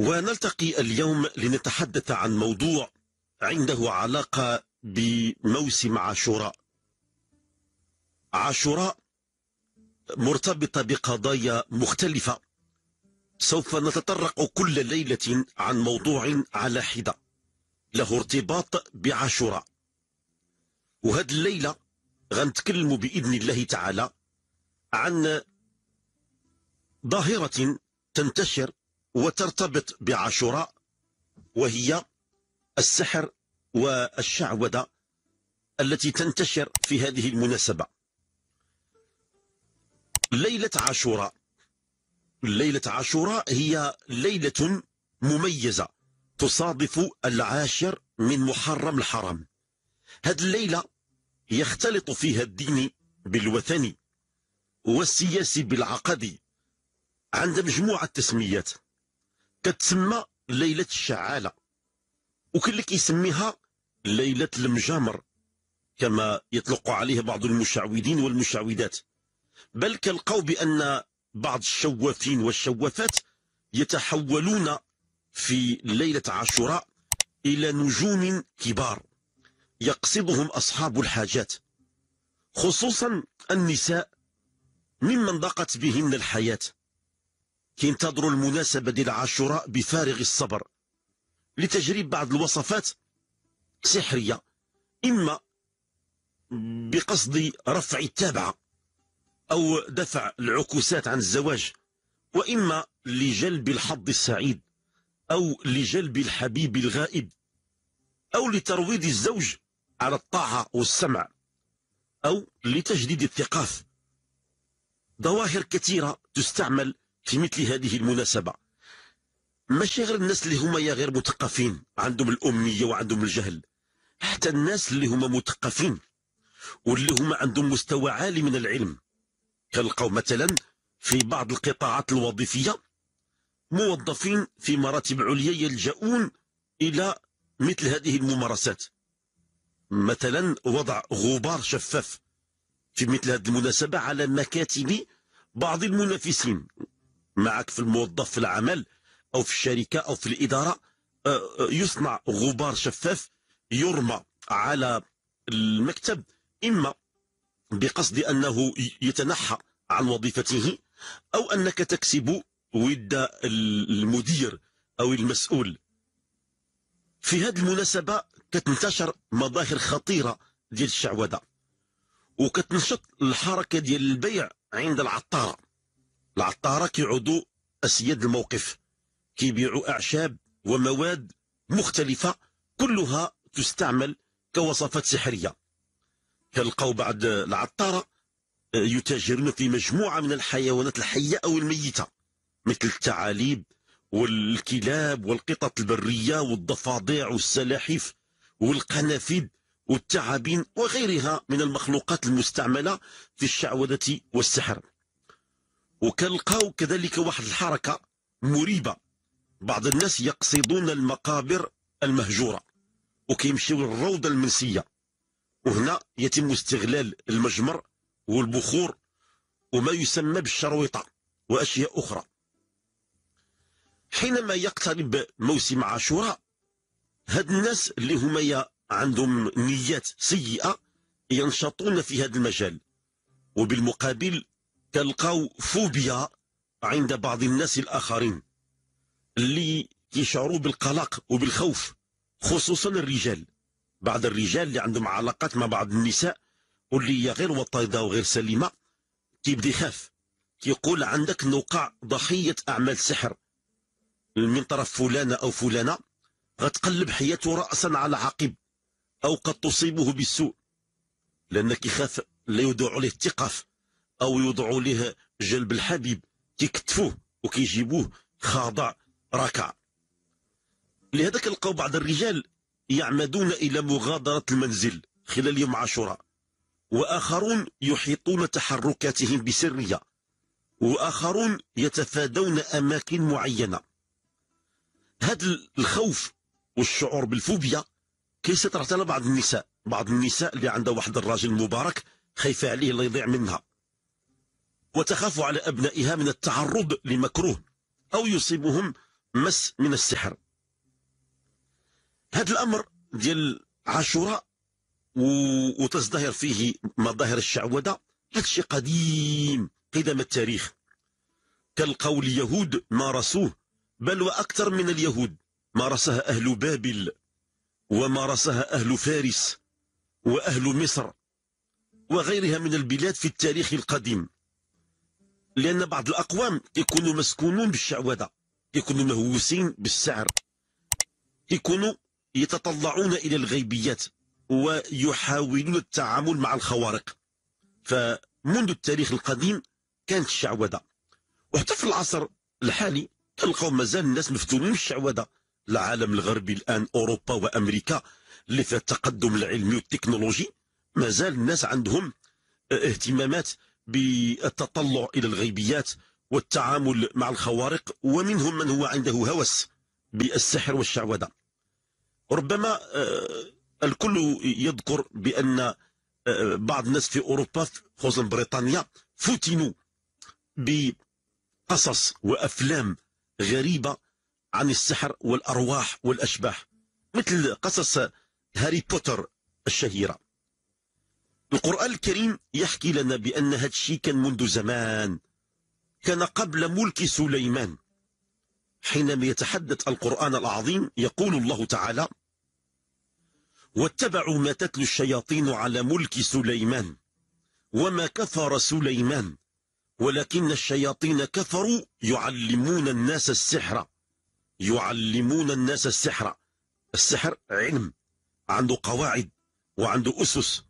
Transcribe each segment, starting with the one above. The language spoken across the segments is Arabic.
ونلتقي اليوم لنتحدث عن موضوع عنده علاقة بموسم عاشوراء عاشوراء مرتبطة بقضايا مختلفة سوف نتطرق كل ليلة عن موضوع على حدة له ارتباط بعاشوراء وهذه الليلة غنتكلم بإذن الله تعالى عن ظاهرة تنتشر وترتبط بعاشوراء وهي السحر والشعوذة التي تنتشر في هذه المناسبة ليلة عاشوراء ليلة عاشوراء هي ليلة مميزة تصادف العاشر من محرم الحرام هذه الليلة يختلط فيها الدين بالوثني والسياسي بالعقدي عند مجموعة تسميات كتسمى ليلة الشعالة وكل اللي كيسميها ليلة المجامر كما يطلق عليه بعض المشعوذين والمشعوذات بل كالقوا بأن بعض الشوافين والشوافات يتحولون في ليلة عاشوراء إلى نجوم كبار يقصدهم أصحاب الحاجات خصوصا النساء ممن ضاقت بهن الحياه كينتظروا المناسبة ديال عاشوراء بفارغ الصبر لتجريب بعض الوصفات سحرية إما بقصد رفع التابعة أو دفع العكوسات عن الزواج وإما لجلب الحظ السعيد أو لجلب الحبيب الغائب أو لترويض الزوج على الطاعة والسمع أو لتجديد الثقاف ظواهر كثيرة تستعمل في مثل هذه المناسبة ماشي غير الناس اللي هما يا غير مثقفين عندهم الأمية وعندهم الجهل حتى الناس اللي هما مثقفين واللي هما عندهم مستوى عالي من العلم كنلقاو مثلا في بعض القطاعات الوظيفية موظفين في مراتب عليا يلجؤون إلى مثل هذه الممارسات مثلا وضع غبار شفاف في مثل هذه المناسبة على مكاتب بعض المنافسين معك في الموظف في العمل أو في الشركة أو في الإدارة أه، أه، يصنع غبار شفاف يرمى على المكتب إما بقصد أنه يتنحى عن وظيفته أو أنك تكسب ود المدير أو المسؤول في هذه المناسبة كتنتشر مظاهر خطيرة ديال الشعوذة وكتنشط الحركة ديال البيع عند العطارة العطارة كيعودوا أسياد الموقف كيبيعوا أعشاب ومواد مختلفة كلها تستعمل كوصفات سحرية كنلقاو بعض العطارة آه، يتاجرون في مجموعة من الحيوانات الحية أو الميتة مثل الثعاليب والكلاب والقطط البرية والضفادع والسلاحف والقنافذ والتعابين وغيرها من المخلوقات المستعملة في الشعوذة والسحر وكنلقاو كذلك واحد الحركة مريبة بعض الناس يقصدون المقابر المهجورة وكيمشيو للروضة المنسية وهنا يتم استغلال المجمر والبخور وما يسمى بالشرويطة وأشياء أخرى حينما يقترب موسم عاشوراء هاد الناس اللي هما عندهم نيات سيئة ينشطون في هذا المجال وبالمقابل كنلقاو فوبيا عند بعض الناس الآخرين اللي كيشعروا بالقلق وبالخوف خصوصا الرجال بعض الرجال اللي عندهم علاقات مع بعض النساء واللي هي غير وطيدة وغير سليمة كيبدا يخاف كيقول عندك نوقع ضحية أعمال سحر من طرف فلانة أو فلانة غتقلب حياته رأسا على عقب أو قد تصيبه بالسوء لأن كيخاف لا يدعو عليه الثقة او يوضعوا ليه جلب الحبيب كيكتفوه وكيجيبوه خاضع ركع لهذا كنلقاو بعض الرجال يعمدون الى مغادره المنزل خلال يوم عاشوراء واخرون يحيطون تحركاتهم بسريه واخرون يتفادون اماكن معينه هذا الخوف والشعور بالفوبيا كيسيطر على بعض النساء بعض النساء اللي عندها واحد الراجل مبارك خايفه عليه الله يضيع منها وتخاف على أبنائها من التعرض لمكروه أو يصيبهم مس من السحر هذا الأمر ديال عاشوراء وتزدهر فيه مظاهر الشعوذة هذا الشيء قديم قدم التاريخ كالقول يهود مارسوه بل وأكثر من اليهود مارسها أهل بابل ومارسها أهل فارس وأهل مصر وغيرها من البلاد في التاريخ القديم لأن بعض الأقوام يكونوا مسكونون بالشعوذة يكونوا مهووسين بالسعر يكونوا يتطلعون إلى الغيبيات ويحاولون التعامل مع الخوارق فمنذ التاريخ القديم كانت الشعوذة وحتى في العصر الحالي تلقاو مازال الناس مفتونين بالشعوذة العالم الغربي الآن أوروبا وأمريكا اللي فيها التقدم العلمي والتكنولوجي مازال الناس عندهم اهتمامات بالتطلع إلى الغيبيات والتعامل مع الخوارق ومنهم من هو عنده هوس بالسحر والشعوذة ربما آه، الكل يذكر بأن آه، بعض الناس في أوروبا خصوصا بريطانيا فتنوا بقصص وأفلام غريبة عن السحر والأرواح والأشباح مثل قصص هاري بوتر الشهيرة القرآن الكريم يحكي لنا بأن هذا الشيء كان منذ زمان كان قبل ملك سليمان حينما يتحدث القرآن العظيم يقول الله تعالى واتبعوا ما تتلو الشياطين على ملك سليمان وما كفر سليمان ولكن الشياطين كفروا يعلمون الناس السحر يعلمون الناس السحر السحر علم عنده قواعد وعنده أسس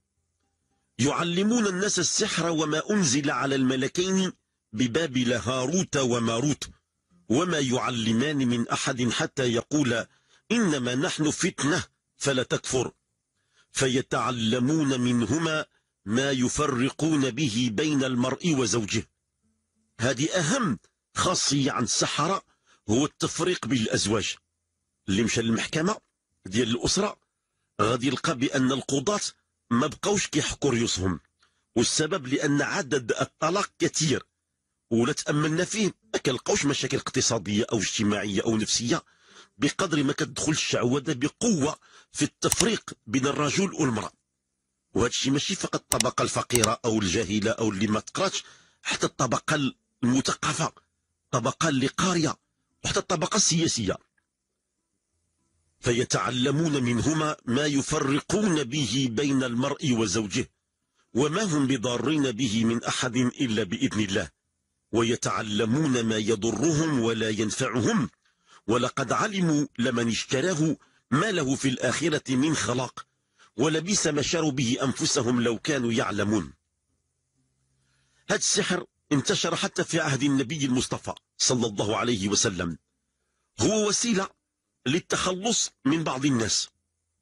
يعلمون الناس السحر وما أنزل على الملكين ببابل هاروت وماروت وما يعلمان من أحد حتى يقول إنما نحن فتنة فلا تكفر فيتعلمون منهما ما يفرقون به بين المرء وزوجه هذه أهم خاصية عن السحرة هو التفريق بالأزواج اللي مشى للمحكمة ديال الأسرة غادي يلقى بأن القضاة ما بقوش كيحكوا ريوسهم والسبب لان عدد الطلاق كثير ولا تاملنا فيه ما كنلقاوش مشاكل اقتصاديه او اجتماعيه او نفسيه بقدر ما كتدخل الشعوذه بقوه في التفريق بين الرجل والمراه وهذا الشيء ماشي فقط الطبقه الفقيره او الجاهله او اللي ما تقراش حتى الطبقه المثقفه الطبقه اللي قاريه وحتى الطبقه السياسيه فيتعلمون منهما ما يفرقون به بين المرء وزوجه وما هم بضارين به من أحد إلا بإذن الله ويتعلمون ما يضرهم ولا ينفعهم ولقد علموا لمن اشتراه ما له في الآخرة من خلاق ولبس ما شروا به أنفسهم لو كانوا يعلمون هذا السحر انتشر حتى في عهد النبي المصطفى صلى الله عليه وسلم هو وسيلة للتخلص من بعض الناس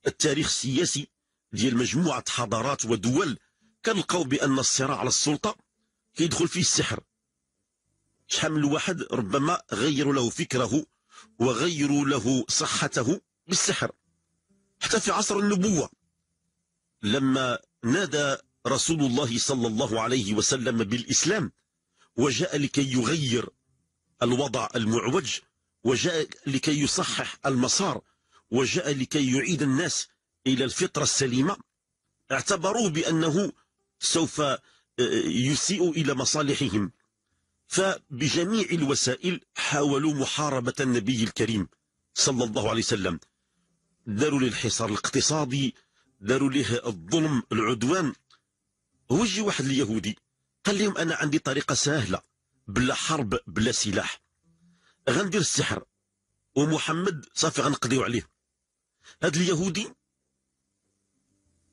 التاريخ السياسي ديال مجموعة حضارات ودول كنلقاو بأن الصراع على السلطة كيدخل فيه السحر شحال من واحد ربما غيروا له فكره وغيروا له صحته بالسحر حتى في عصر النبوة لما نادى رسول الله صلى الله عليه وسلم بالإسلام وجاء لكي يغير الوضع المعوج وجاء لكي يصحح المسار وجاء لكي يعيد الناس إلى الفطرة السليمة اعتبروه بأنه سوف آه، يسيء إلى مصالحهم فبجميع الوسائل حاولوا محاربة النبي الكريم صلى الله عليه وسلم داروا للحصار الحصار الاقتصادي داروا له الظلم العدوان هو يجي واحد اليهودي قال لهم أنا عندي طريقة سهلة بلا حرب بلا سلاح غندير السحر ومحمد صافي غنقضيو عليه هذا اليهودي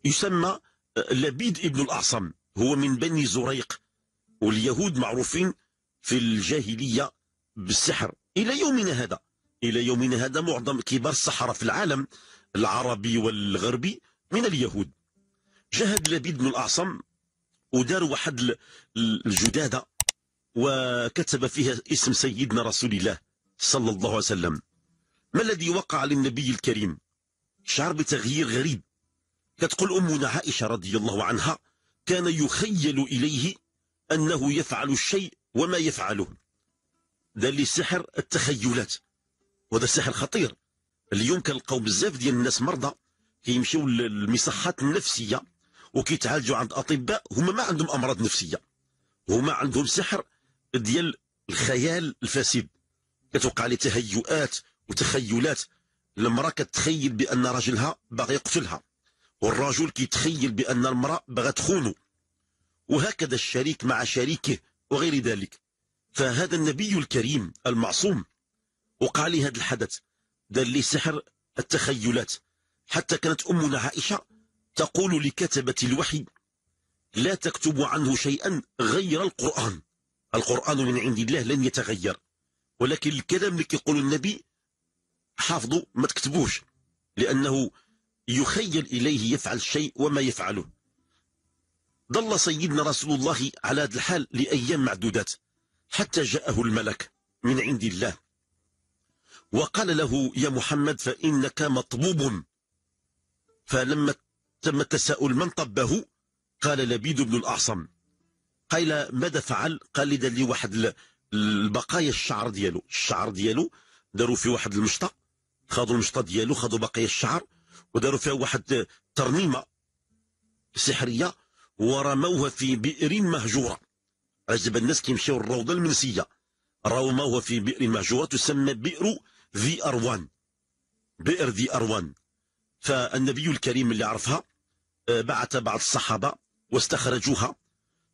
يسمى آه، لبيد ابن الأعصم هو من بني زريق واليهود معروفين في الجاهلية بالسحر إلى يومنا هذا إلى يومنا هذا معظم كبار السحرة في العالم العربي والغربي من اليهود جهد لبيد بن الأعصم ودار واحد الجدادة وكتب فيها اسم سيدنا رسول الله صلى الله عليه وسلم ما الذي وقع للنبي الكريم شعر بتغيير غريب كتقول أمنا عائشة رضي الله عنها كان يخيل إليه أنه يفعل الشيء وما يفعله ده اللي سحر التخيلات وهذا سحر خطير اليوم كنلقاو القوم بزاف ديال الناس مرضى كيمشيو للمصحات النفسيه وكيتعالجوا عند اطباء هما ما عندهم امراض نفسيه هما عندهم سحر ديال الخيال الفاسد كتوقع لي تهيؤات وتخيلات المراه كتخيل بان راجلها باغي يقتلها والرجل كيتخيل بان المراه باغا تخونه وهكذا الشريك مع شريكه وغير ذلك فهذا النبي الكريم المعصوم وقع لي هذا الحدث دار لي سحر التخيلات حتى كانت امنا عائشه تقول لكتبه الوحي لا تكتب عنه شيئا غير القران القران من عند الله لن يتغير ولكن الكلام اللي كيقول النبي حافظوا ما تكتبوش لأنه يخيل إليه يفعل الشيء وما يفعله ظل سيدنا رسول الله على هذا الحال لأيام معدودات حتى جاءه الملك من عند الله وقال له يا محمد فإنك مطبوب فلما تم التساؤل من طبه قال لبيد بن الأعصم قال ماذا فعل قال لي واحد البقايا الشعر ديالو الشعر ديالو داروا فيه واحد المشطه خاضوا المشطه ديالو خاضوا بقايا الشعر وداروا فيها واحد ترنيمة سحريه ورموها في بئر مهجوره عجب الناس كيمشيو الروضة المنسيه رموها في بئر مهجوره تسمى بئر ذي اروان بئر ذي اروان فالنبي الكريم اللي عرفها آه، بعث بعض الصحابه واستخرجوها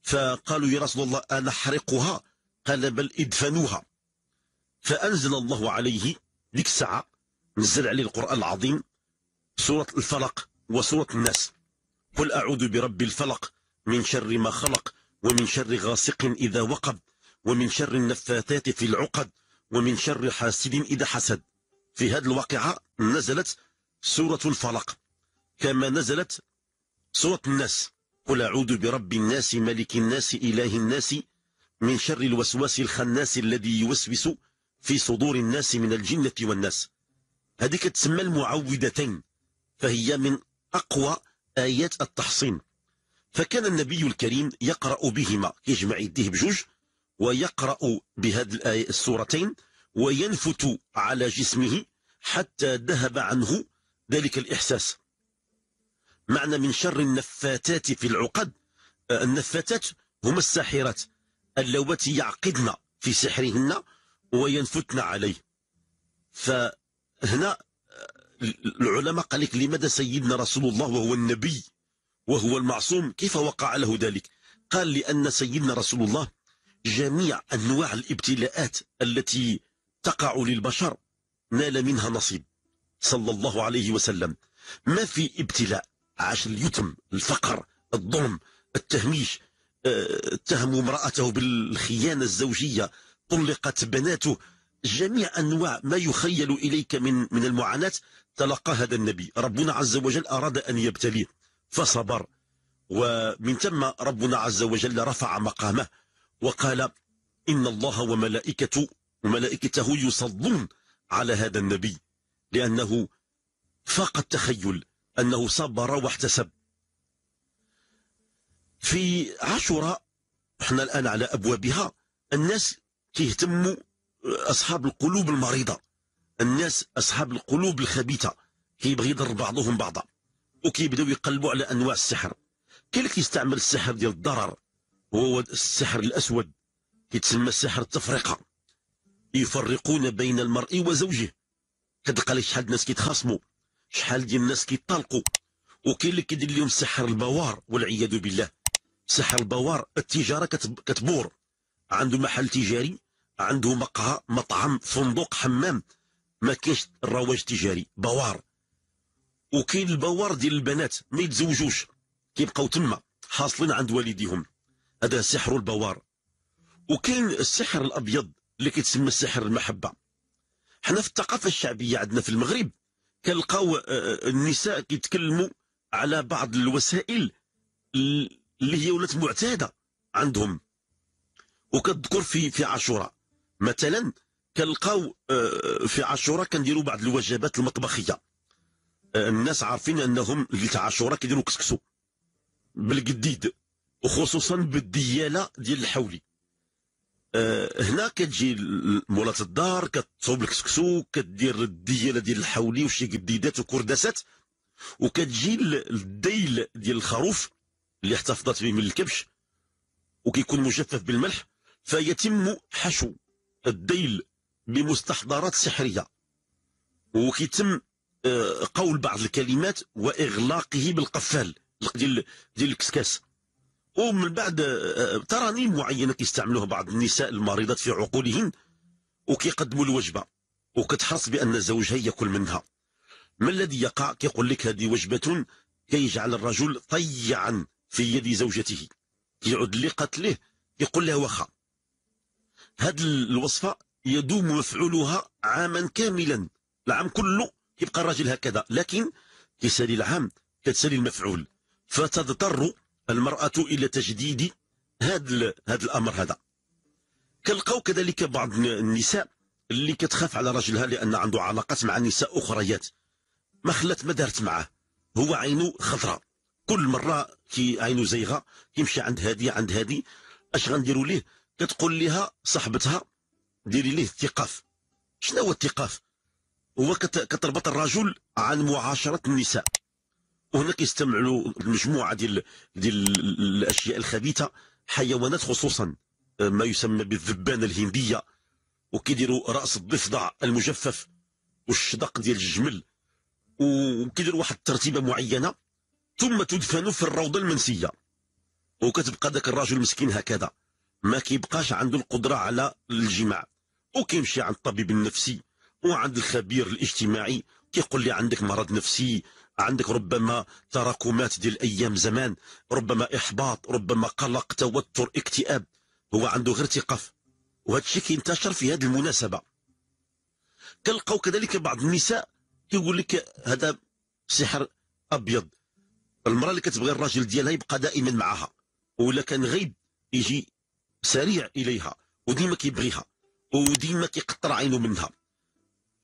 فقالوا يا رسول الله انا حرقها قال بل ادفنوها فأنزل الله عليه ديك الساعة نزل عليه القرآن العظيم سورة الفلق وسورة الناس قل أعوذ برب الفلق من شر ما خلق ومن شر غاسق إذا وقب ومن شر النفاثات في العقد ومن شر حاسد إذا حسد في هذه الواقعة نزلت سورة الفلق كما نزلت سورة الناس قل أعوذ برب الناس ملك الناس إله الناس من شر الوسواس الخناس الذي يوسوس في صدور الناس من الجنة والناس هذيك تسمى المعوذتين فهي من أقوى آيات التحصين فكان النبي الكريم يقرأ بهما يجمع يديه بجوج ويقرأ بهذه الآية السورتين وينفت على جسمه حتى ذهب عنه ذلك الإحساس معنى من شر النفاتات في العقد آه، النفاتات هما الساحرات اللواتي يعقدن في سحرهن وينفتن عليه فهنا آه، العلماء قال لك لماذا سيدنا رسول الله وهو النبي وهو المعصوم كيف وقع له ذلك قال لأن سيدنا رسول الله جميع أنواع الابتلاءات التي تقع للبشر نال منها نصيب صلى الله عليه وسلم ما في ابتلاء عاش اليتم الفقر الظلم التهميش اتهموا امرأته بالخيانة الزوجية طلقت بناته جميع أنواع ما يخيل إليك من من المعاناة تلقى هذا النبي ربنا عز وجل أراد أن يبتليه فصبر ومن ثم ربنا عز وجل رفع مقامه وقال إن الله وملائكته وملائكته يصلون على هذا النبي لأنه فاق التخيل أنه صبر واحتسب في عاشوراء احنا الآن على أبوابها الناس تهتموا آه، أصحاب القلوب المريضة الناس أصحاب القلوب الخبيثة كيبغي يضر بعضهم بعضا وكيبداو يقلبوا على أنواع السحر كاين اللي كيستعمل السحر ديال الضرر هو السحر الأسود كيتسمى سحر التفرقة يفرقون بين المرء وزوجه كتلقى لك شحال الناس كيتخاصموا شحال ديال الناس كيطلقوا وكاين اللي كيدير لهم سحر البوار والعياذ بالله سحر البوار التجاره كتبور عنده محل تجاري عنده مقهى مطعم فندق حمام ما كاينش الرواج التجاري بوار وكاين البوار ديال البنات ما يتزوجوش كيبقاو تما حاصلين عند والديهم هذا سحر البوار وكاين السحر الابيض اللي كيتسمى سحر المحبه حنا في الثقافه الشعبيه عندنا في المغرب كنلقاو آه، آه، النساء كيتكلموا على بعض الوسائل اللي هي ولات معتاده عندهم وكتذكر في في عاشوراء مثلا كنلقاو آه، في عاشوراء كنديروا بعض الوجبات المطبخيه آه، الناس عارفين انهم اللي تاع عاشوراء كيديروا كسكسو بالقديد وخصوصا بالدياله ديال الحولي آه، هنا كتجي مولات الدار كتصوب الكسكسو كدير الدياله ديال الحولي وشي قديدات وكرداسات وكتجي الديل ديال الخروف اللي احتفظت به من الكبش وكيكون مجفف بالملح فيتم حشو الديل بمستحضرات سحرية وكيتم آه، قول بعض الكلمات واغلاقه بالقفال ديال ديال الكسكاس ومن بعد آه، آه، ترانيم معينه كيستعملوها بعض النساء المريضات في عقولهن وكيقدموا الوجبه وكتحرص بان زوجها ياكل منها ما الذي يقع كيقول لك هذه وجبه كيجعل الرجل طيعا في يد زوجته يعد لقتله يقول لها وخا هذه الوصفة يدوم مفعولها عاما كاملا العام كله يبقى الراجل هكذا لكن يسالي العام كتسالي المفعول فتضطر المرأة إلى تجديد هذا هذا الأمر هذا كنلقاو كذلك بعض النساء اللي كتخاف على راجلها لأن عنده علاقات مع نساء أخريات ما خلات ما دارت معاه هو عينه خضراء كل مره كي عينو زيغه كيمشي عند هادي عند هادي اش غنديروا ليه كتقول لها صاحبتها ديري ليه الثقاف شنو هو الثقاف هو كتربط الرجل عن معاشره النساء وهنا كيستمعوا مجموعه ديال ديال الاشياء الخبيثه حيوانات خصوصا ما يسمى بالذبانه الهنديه وكيديروا راس الضفدع المجفف والشدق ديال الجمل وكيديروا واحد الترتيبه معينه ثم تدفن في الروضة المنسية وكتبقى ذاك الرجل مسكين هكذا ما كيبقاش عنده القدرة على الجماع وكيمشي عند الطبيب النفسي وعند الخبير الاجتماعي كيقول لي عندك مرض نفسي عندك ربما تراكمات ديال ايام زمان ربما احباط ربما قلق توتر اكتئاب هو عنده غير ثقف وهذا الشيء كينتشر في هذه المناسبه كنلقاو كذلك بعض النساء كيقول لك هذا سحر ابيض المراه اللي كتبغي الراجل ديالها يبقى دائما معها ولا كان غيب يجي سريع اليها وديما كيبغيها وديما كيقطر عينه منها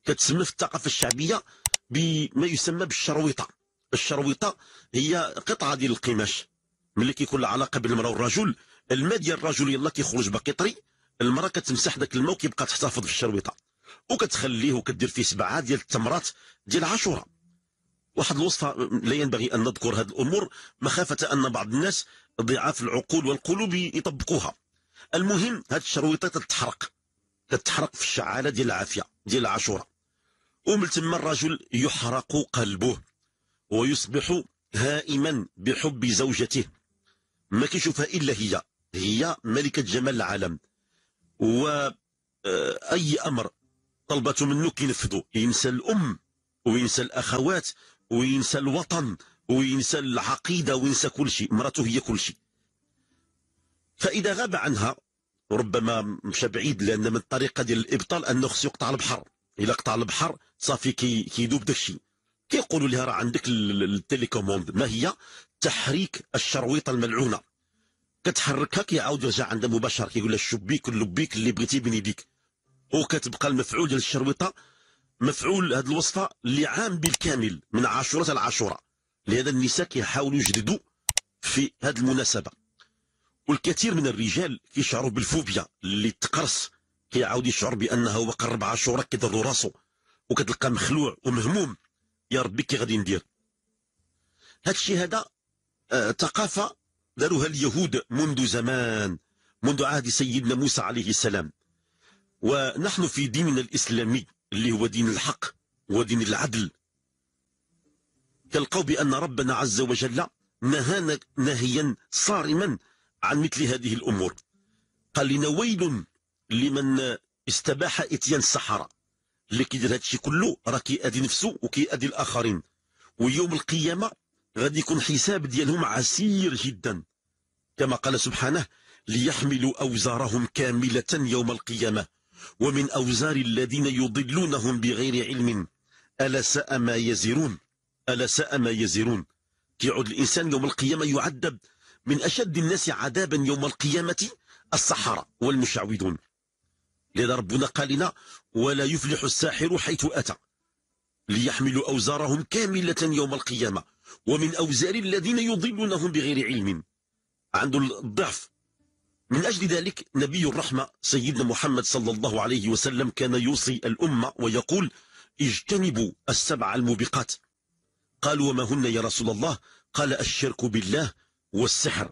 كتسمى في الثقافه الشعبيه بما يسمى بالشرويطه الشرويطه هي قطعه ديال القماش ملي كيكون العلاقه بين المراه والرجل الماء ديال الرجل يلا كيخرج باقي طري المراه كتمسح داك الماء وكيبقى تحتفظ بالشرويطه وكتخليه وكدير فيه سبعه ديال التمرات ديال عاشوره واحد الوصفة لا ينبغي أن نذكر هذه الأمور مخافة أن بعض الناس ضعاف العقول والقلوب يطبقوها المهم هاد الشرويطة تتحرق تتحرق في الشعالة ديال العافية ديال العاشورة ومن ثم الرجل يحرق قلبه ويصبح هائما بحب زوجته ما كيشوفها إلا هي هي ملكة جمال العالم وأي آه، أمر طلبته منه كينفذه ينسى الأم وينسى الأخوات وينسى الوطن وينسى العقيدة وينسى كل شيء مرته هي كل شيء فإذا غاب عنها ربما مشى بعيد لأن من الطريقة ديال الإبطال أنه خصو يقطع البحر إلا قطع البحر صافي كي كيدوب داكشي كيقولوا لها راه عندك التليكوموند ما هي تحريك الشرويطه الملعونه كتحركها كيعاود يرجع عندها مباشرة كيقول لها الشبيك اللبيك اللي بغيتي بين يديك وكتبقى المفعول ديال الشرويطه مفعول هذه الوصفة لعام بالكامل من عاشوره العاشورة لهذا النساء كيحاولوا يجددوا في هذه المناسبه والكثير من الرجال كيشعروا بالفوبيا اللي تقرص كيعاود يشعر بانه هو قرب عاشوره كيضروا راسو وكتلقى مخلوع ومهموم يا ربي كي غادي ندير هذا الشيء آه، هذا ثقافه داروها اليهود منذ زمان منذ عهد سيدنا موسى عليه السلام ونحن في ديننا الاسلامي اللي هو دين الحق ودين العدل تلقوا بأن ربنا عز وجل نهانا نهيا صارما عن مثل هذه الأمور قال لنا ويل لمن استباح اتيان السحرة اللي كيدير هذا الشيء كله راه كيأذي نفسه وكيأذي الآخرين ويوم القيامة غادي يكون حساب ديالهم عسير جدا كما قال سبحانه ليحملوا أوزارهم كاملة يوم القيامة ومن أوزار الذين يضلونهم بغير علم ألا ساء ما يزرون ألا ساء ما يزرون يعود الإنسان يوم القيامة يعذب من أشد الناس عذابا يوم القيامة السحرة والمشعوذون لذا ربنا قال لنا ولا يفلح الساحر حيث أتى ليحملوا أوزارهم كاملة يوم القيامة ومن أوزار الذين يضلونهم بغير علم عنده الضعف من أجل ذلك نبي الرحمة سيدنا محمد صلى الله عليه وسلم كان يوصي الأمة ويقول اجتنبوا السبع الموبقات قالوا وما هن يا رسول الله قال الشرك بالله والسحر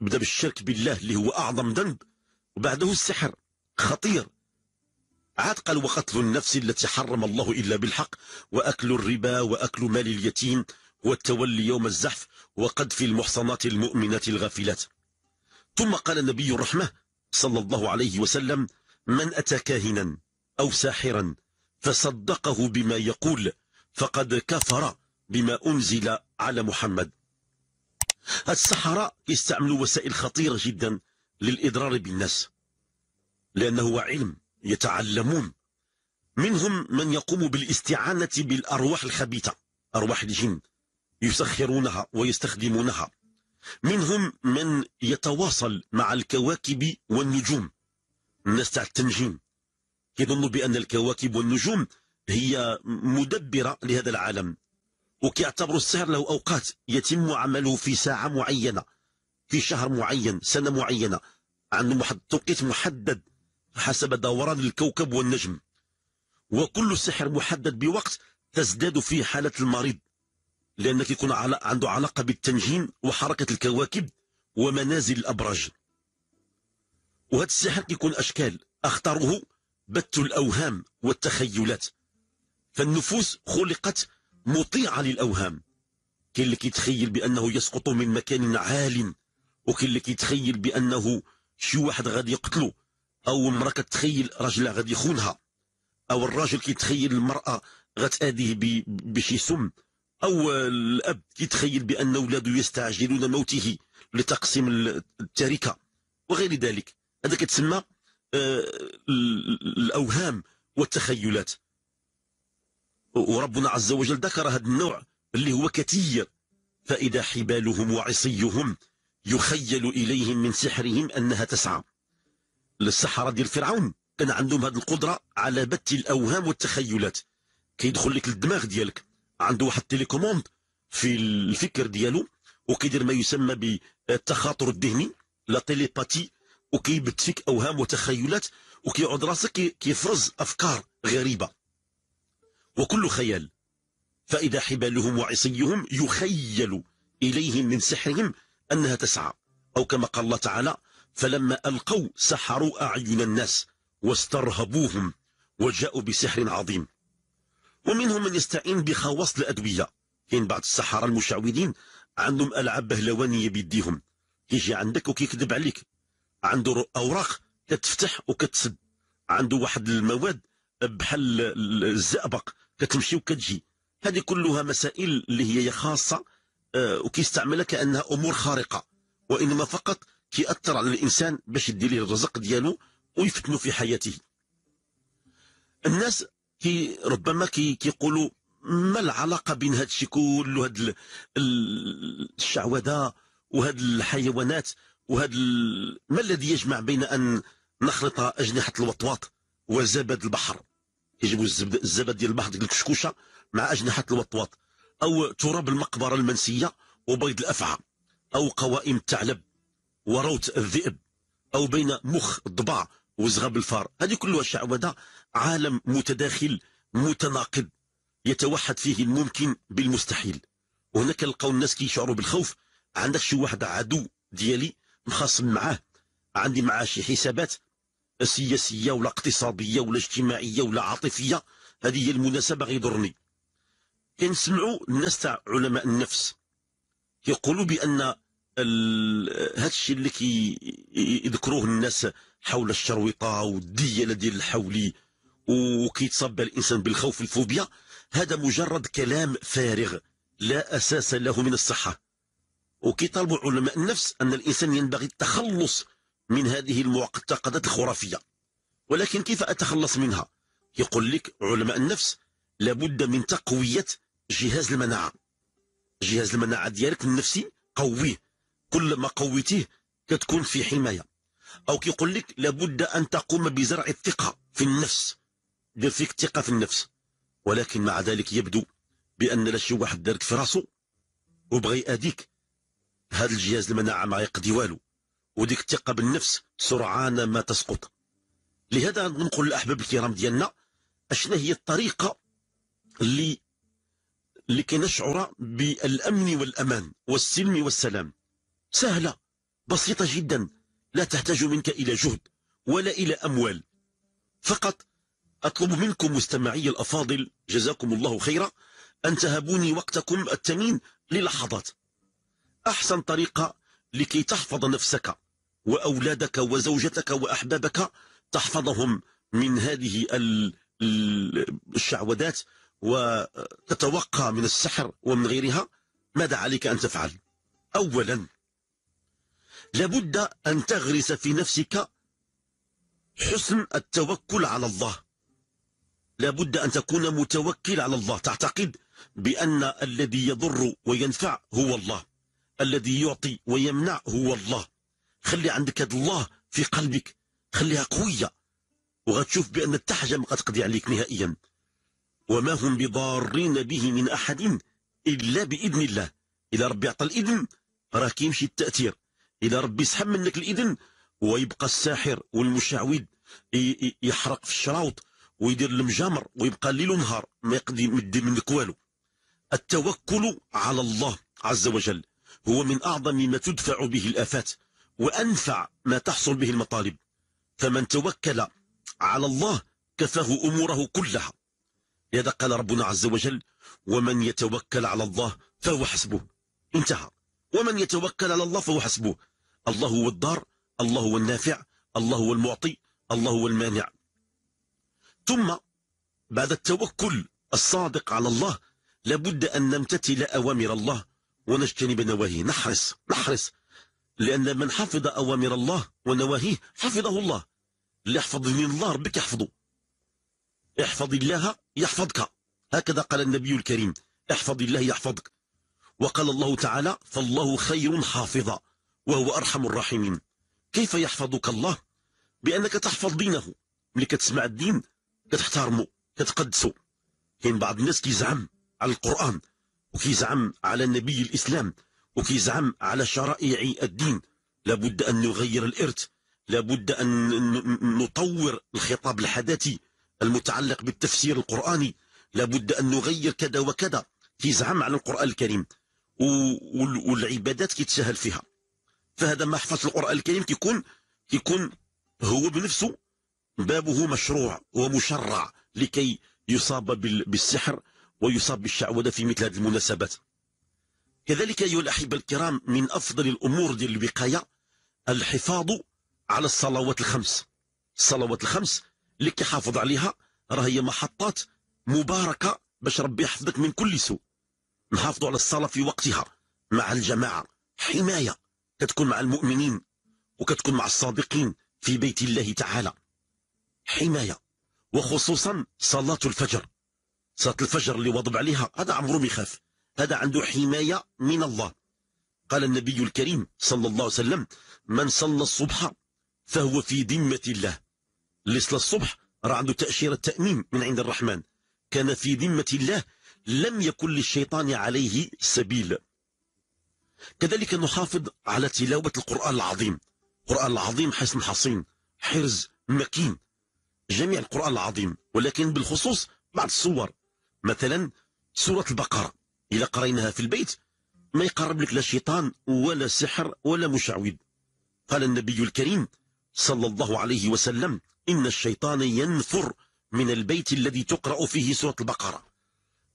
بدأ بالشرك بالله اللي هو أعظم ذنب وبعده السحر خطير عاد قال وقتل النفس التي حرم الله إلا بالحق وأكل الربا وأكل مال اليتيم والتولي يوم الزحف وقذف المحصنات المؤمنات الغافلات ثم قال النبي الرحمة صلى الله عليه وسلم من أتى كاهنا أو ساحرا فصدقه بما يقول فقد كفر بما أنزل على محمد السحرة يستعملوا وسائل خطيرة جدا للإضرار بالناس لأنه علم يتعلمون منهم من يقوم بالاستعانة بالأرواح الخبيثة أرواح الجن يسخرونها ويستخدمونها منهم من يتواصل مع الكواكب والنجوم الناس تاع التنجيم يظن بأن الكواكب والنجوم هي مدبرة لهذا العالم وكيعتبر السحر له أوقات يتم عمله في ساعة معينة في شهر معين سنة معينة عنده واحد التوقيت محدد حسب دوران الكوكب والنجم وكل سحر محدد بوقت تزداد في حالة المريض لأنك يكون عنده علاقة بالتنجيم وحركة الكواكب ومنازل الأبراج وهذا السحر يكون أشكال أخطره بث الأوهام والتخيلات فالنفوس خلقت مطيعة للأوهام كاين اللي كيتخيل بأنه يسقط من مكان عال وكاين اللي كيتخيل بأنه شي واحد غادي يقتله أو المرأة كتخيل رجلها غادي يخونها أو الراجل كيتخيل المرأة غتأذيه بشي سم أو الأب يتخيل بأن أولاده يستعجلون موته لتقسيم التركة وغير ذلك هذا كتسمى آه، الأوهام والتخيلات وربنا عز وجل ذكر هذا النوع اللي هو كثير فإذا حبالهم وعصيهم يخيل إليهم من سحرهم أنها تسعى السحرة ديال فرعون كان عندهم هذه القدرة على بث الأوهام والتخيلات كيدخل لك الدماغ ديالك عنده واحد التليكوموند في الفكر ديالو وكيدير ما يسمى بالتخاطر الذهني لا تيليباتي وكيبت فيك اوهام وتخيلات وكيعود راسك كيفرز افكار غريبه وكل خيال فاذا حبالهم وعصيهم يخيل اليهم من سحرهم انها تسعى او كما قال الله تعالى فلما القوا سحروا اعين الناس واسترهبوهم وجاءوا بسحر عظيم ومنهم من يستعين بخواص الأدوية كاين بعض السحرة المشعوذين عندهم ألعاب بهلوانية بيديهم يجي عندك وكيكذب عليك عنده أوراق كتفتح وكتسد عنده واحد المواد بحال الزئبق كتمشي وكتجي هذه كلها مسائل اللي هي خاصة آه، وكيستعملها كأنها أمور خارقة وإنما فقط كيأثر على الإنسان باش يدي ليه الرزق ديالو ويفتنو في حياته الناس كي ربما كي كيقولوا ما العلاقه بين هذا الشيء كله هذا الشعوذه وهاد الحيوانات وهذا ما الذي يجمع بين ان نخلط اجنحه الوطواط وزبد البحر يجيبوا الزبد ديال البحر الكشكوشه مع اجنحه الوطواط او تراب المقبره المنسيه وبيض الافعى او قوائم الثعلب وروت الذئب او بين مخ الضباع وزغب الفار هذه كلها شعوذه عالم متداخل متناقض يتوحد فيه الممكن بالمستحيل وهناك لقاو الناس كيشعروا بالخوف عندك شي واحد عدو ديالي مخاصم معاه عندي معاه شي حسابات سياسيه ولا اقتصاديه ولا اجتماعيه ولا عاطفيه هذه هي المناسبه غيضرني كنسمعوا الناس تاع علماء النفس يقولوا بان هذا الشيء اللي كيذكروه الناس حول الشروطة والدية ديال الحولي وكيتصاب الإنسان بالخوف الفوبيا هذا مجرد كلام فارغ لا أساس له من الصحة وكيطالبوا علماء النفس أن الإنسان ينبغي التخلص من هذه المعتقدات الخرافية ولكن كيف أتخلص منها؟ يقول لك علماء النفس لابد من تقوية جهاز المناعة جهاز المناعة ديالك النفسي قويه كلما قويته قويتيه كتكون في حماية او كيقول لك لابد ان تقوم بزرع الثقه في النفس دير فيك الثقه في النفس ولكن مع ذلك يبدو بان لا شي واحد دارك في راسو وبغى ياديك هذا الجهاز المناعه ما نعم يقضي والو وديك الثقه بالنفس سرعان ما تسقط لهذا نقول للاحباب الكرام ديالنا اشنا هي الطريقه اللي لكي نشعر بالامن والامان والسلم والسلام سهله بسيطه جدا لا تحتاج منك إلى جهد ولا إلى أموال فقط أطلب منكم مستمعي الأفاضل جزاكم الله خيرا أن تهبوني وقتكم الثمين للحظات أحسن طريقة لكي تحفظ نفسك وأولادك وزوجتك وأحبابك تحفظهم من هذه الشعوذات وتتوقع من السحر ومن غيرها ماذا عليك أن تفعل أولا لابد أن تغرس في نفسك حسن التوكل على الله لابد أن تكون متوكل على الله تعتقد بأن الذي يضر وينفع هو الله الذي يعطي ويمنع هو الله خلي عندك هذا الله في قلبك خليها قوية وغتشوف بأن التحجة ما غتقضي عليك نهائيا وما هم بضارين به من أحد إلا بإذن الله إذا ربي أعطى الإذن راه كيمشي التأثير إلى ربي سحب منك الإذن ويبقى الساحر والمشعوذ يحرق في الشراوط ويدير المجامر ويبقى ليل ونهار ما يقدر مدي منك والو التوكل على الله عز وجل هو من أعظم ما تدفع به الآفات وأنفع ما تحصل به المطالب فمن توكل على الله كفاه أموره كلها لذا قال ربنا عز وجل ومن يتوكل على الله فهو حسبه انتهى ومن يتوكل على الله فهو حسبه الله هو الدار الله هو النافع الله هو المعطي الله هو المانع ثم بعد التوكل الصادق على الله لابد أن نمتثل أوامر الله ونجتنب نواهيه نحرص نحرص لأن من حفظ أوامر الله ونواهيه حفظه الله اللي يحفظ من الله ربك يحفظه احفظ الله يحفظك هكذا قال النبي الكريم احفظ الله يحفظك وقال الله تعالى فالله خير حافظا وهو أرحم الراحمين كيف يحفظك الله بأنك تحفظ دينه ملي كتسمع الدين كتحترمه كتقدسه كاين بعض الناس كيزعم على القرآن وكيزعم على نبي الإسلام وكيزعم على شرائع الدين لابد أن نغير الإرث لابد أن نطور الخطاب الحداثي المتعلق بالتفسير القرآني لابد أن نغير كذا وكذا كيزعم على القرآن الكريم والعبادات كيتسهل فيها فهذا ما حفظ القرآن الكريم كيكون كيكون هو بنفسه بابه مشروع ومشرع لكي يصاب بالسحر ويصاب بالشعوذة في مثل هذه المناسبات كذلك أيها الأحبة الكرام من أفضل الأمور ديال الوقاية الحفاظ على الصلوات الخمس الصلوات الخمس اللي كيحافظ عليها راه هي محطات مباركة باش ربي يحفظك من كل سوء نحافظوا على الصلاة في وقتها مع الجماعة حماية كتكون مع المؤمنين وكتكون مع الصادقين في بيت الله تعالى حماية وخصوصا صلاة الفجر صلاة الفجر اللي وضب عليها هذا عمره يخاف هذا عنده حماية من الله قال النبي الكريم صلى الله عليه وسلم من صلى الصبح فهو في ذمة الله اللي صلى الصبح راه عنده تأشيرة تأميم من عند الرحمن كان في ذمة الله لم يكن للشيطان عليه سبيل كذلك نحافظ على تلاوة القرآن العظيم القرآن العظيم حسن حصين حرز مكين جميع القرآن العظيم ولكن بالخصوص بعض الصور مثلا سورة البقرة إذا قريناها في البيت ما يقرب لك لا شيطان ولا سحر ولا مشعوذ قال النبي الكريم صلى الله عليه وسلم إن الشيطان ينفر من البيت الذي تقرأ فيه سورة البقرة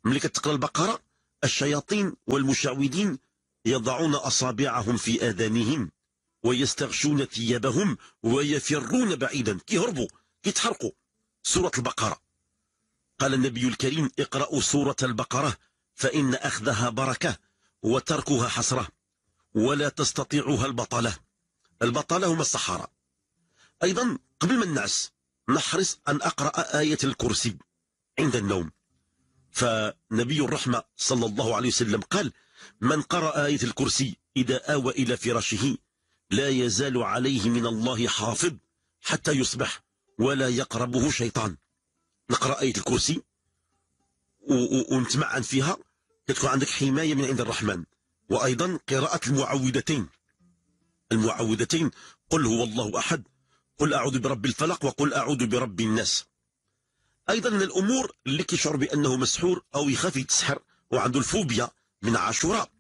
ملي كتقرأ البقرة الشياطين والمشعوذين يضعون أصابعهم في آذانهم ويستغشون ثيابهم ويفرون بعيدا كيهربوا كيتحرقوا سورة البقرة قال النبي الكريم اقرأوا سورة البقرة فإن أخذها بركة وتركها حسرة ولا تستطيعها البطلة البطلة هم الصحراء أيضا قبل ما النعس نحرص أن أقرأ آية الكرسي عند النوم فنبي الرحمة صلى الله عليه وسلم قال من قرأ آية الكرسي إذا آوى إلى فراشه لا يزال عليه من الله حافظ حتى يصبح ولا يقربه شيطان نقرأ آية الكرسي ونتمعن فيها تكون عندك حماية من عند الرحمن وأيضا قراءة المعوذتين المعوذتين قل هو الله أحد قل أعوذ برب الفلق وقل أعوذ برب الناس أيضا من الأمور اللي كيشعر بأنه مسحور أو يخاف يتسحر وعنده الفوبيا من عاشوراء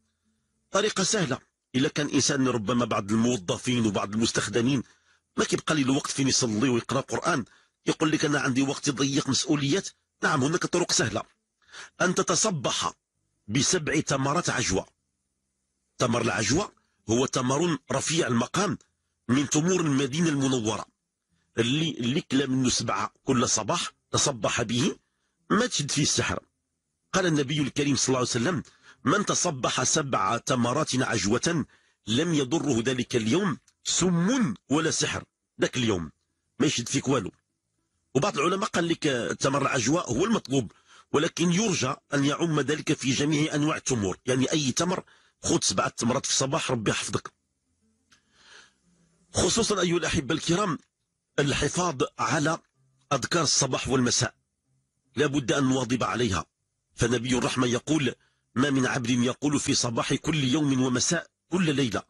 طريقة سهلة إلا كان إنسان ربما بعض الموظفين وبعض المستخدمين ما كيبقى لي الوقت فين يصلي ويقرا القرآن يقول لك أنا عندي وقت يضيق مسؤوليات نعم هناك طرق سهلة أن تتصبح بسبع تمرات عجوة تمر العجوة هو تمر رفيع المقام من تمور المدينة المنورة اللي اللي كلا منه سبعة كل صباح تصبح به ما تشد فيه السحر قال النبي الكريم صلى الله عليه وسلم من تصبح سبع تمرات عجوة لم يضره ذلك اليوم سم ولا سحر ذاك اليوم ما يشد فيك والو وبعض العلماء قال لك تمر العجواء هو المطلوب ولكن يرجى أن يعم ذلك في جميع أنواع التمور يعني أي تمر خذ سبعة تمرات في الصباح ربي يحفظك خصوصا أيها الأحبة الكرام الحفاظ على أذكار الصباح والمساء لابد أن نواظب عليها فنبي الرحمة يقول ما من عبد يقول في صباح كل يوم ومساء كل ليلة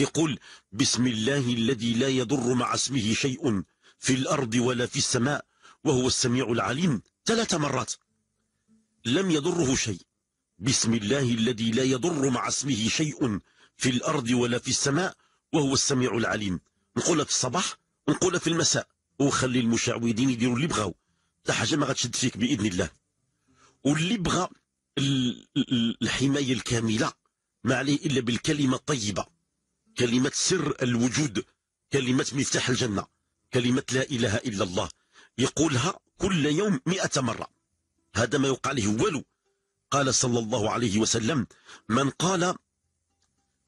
يقول بسم الله الذي لا يضر مع اسمه شيء في الأرض ولا في السماء وهو السميع العليم ثلاث مرات لم يضره شيء بسم الله الذي لا يضر مع اسمه شيء في الأرض ولا في السماء وهو السميع العليم نقولها في الصباح نقول في المساء وخلي المشعوذين يديروا اللي بغاو حتى حاجه ما غتشد فيك باذن الله واللي بغى الحماية الكاملة ما عليه إلا بالكلمة الطيبة كلمة سر الوجود كلمة مفتاح الجنة كلمة لا إله إلا الله يقولها كل يوم مئة مرة هذا ما يقع له والو قال صلى الله عليه وسلم من قال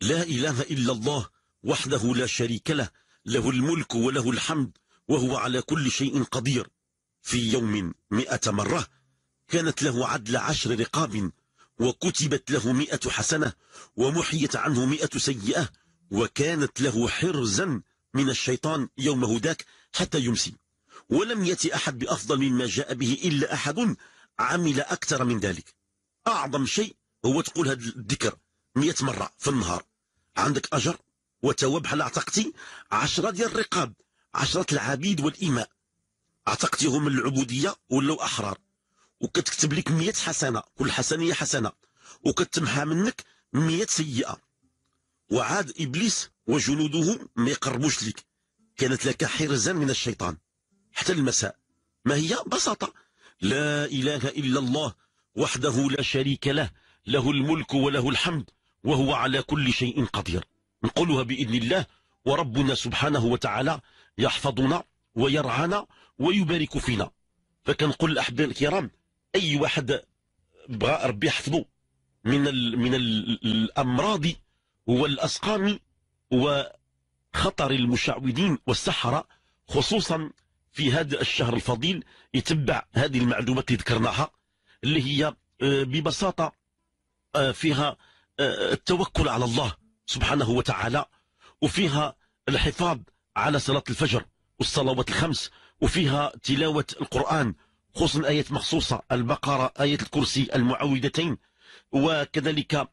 لا إله إلا الله وحده لا شريك له له الملك وله الحمد وهو على كل شيء قدير في يوم مئة مرة كانت له عدل عشر رقاب وكتبت له مئة حسنة ومحيت عنه مئة سيئة وكانت له حرزا من الشيطان يوم هداك حتى يمسي ولم يأتي أحد بأفضل مما جاء به إلا أحد عمل أكثر من ذلك أعظم شيء هو تقول هذا الذكر مئة مرة في النهار عندك أجر وتواب بحال اعتقتي عشرة ديال الرقاب عشرة العبيد والإماء اعتقتهم العبودية ولو أحرار وكتكتب لك 100 حسنه كل حسنه هي حسنه وكتمحى منك 100 سيئه وعاد ابليس وجنوده ما يقربوش لك كانت لك حرزا من الشيطان حتى المساء ما هي بساطه لا اله الا الله وحده لا شريك له له الملك وله الحمد وهو على كل شيء قدير نقولها باذن الله وربنا سبحانه وتعالى يحفظنا ويرعانا ويبارك فينا فكنقول الاحباب الكرام اي واحد بغى ربي يحفظه من الـ من الـ الامراض والاسقام وخطر المشعوذين والسحره خصوصا في هذا الشهر الفضيل يتبع هذه المعلومات اللي ذكرناها اللي هي آه، ببساطه آه، فيها آه، التوكل على الله سبحانه وتعالى وفيها الحفاظ على صلاه الفجر والصلوات الخمس وفيها تلاوه القران خصوصا الآيات مخصوصة البقرة آية الكرسي المعوذتين وكذلك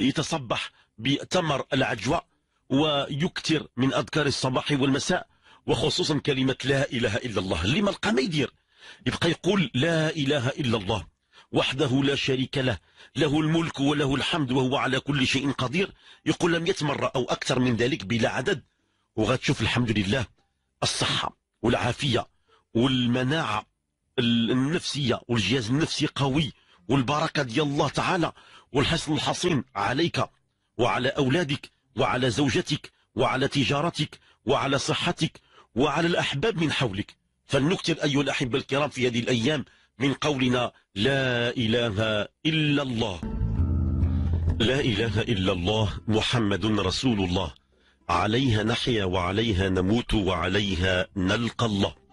يتصبح بتمر العجوة ويكثر من أذكار الصباح والمساء وخصوصا كلمة لا إله إلا الله اللي ما ما يدير يبقى يقول لا إله إلا الله وحده لا شريك له له الملك وله الحمد وهو على كل شيء قدير يقول 100 مرة أو أكثر من ذلك بلا عدد وغتشوف الحمد لله الصحة والعافية والمناعة النفسيه والجهاز النفسي قوي والبركه ديال الله تعالى والحصن الحصين عليك وعلى اولادك وعلى زوجتك وعلى تجارتك وعلى صحتك وعلى الاحباب من حولك فلنكثر ايها الاحبه الكرام في هذه الايام من قولنا لا اله الا الله لا اله الا الله محمد رسول الله عليها نحيا وعليها نموت وعليها نلقى الله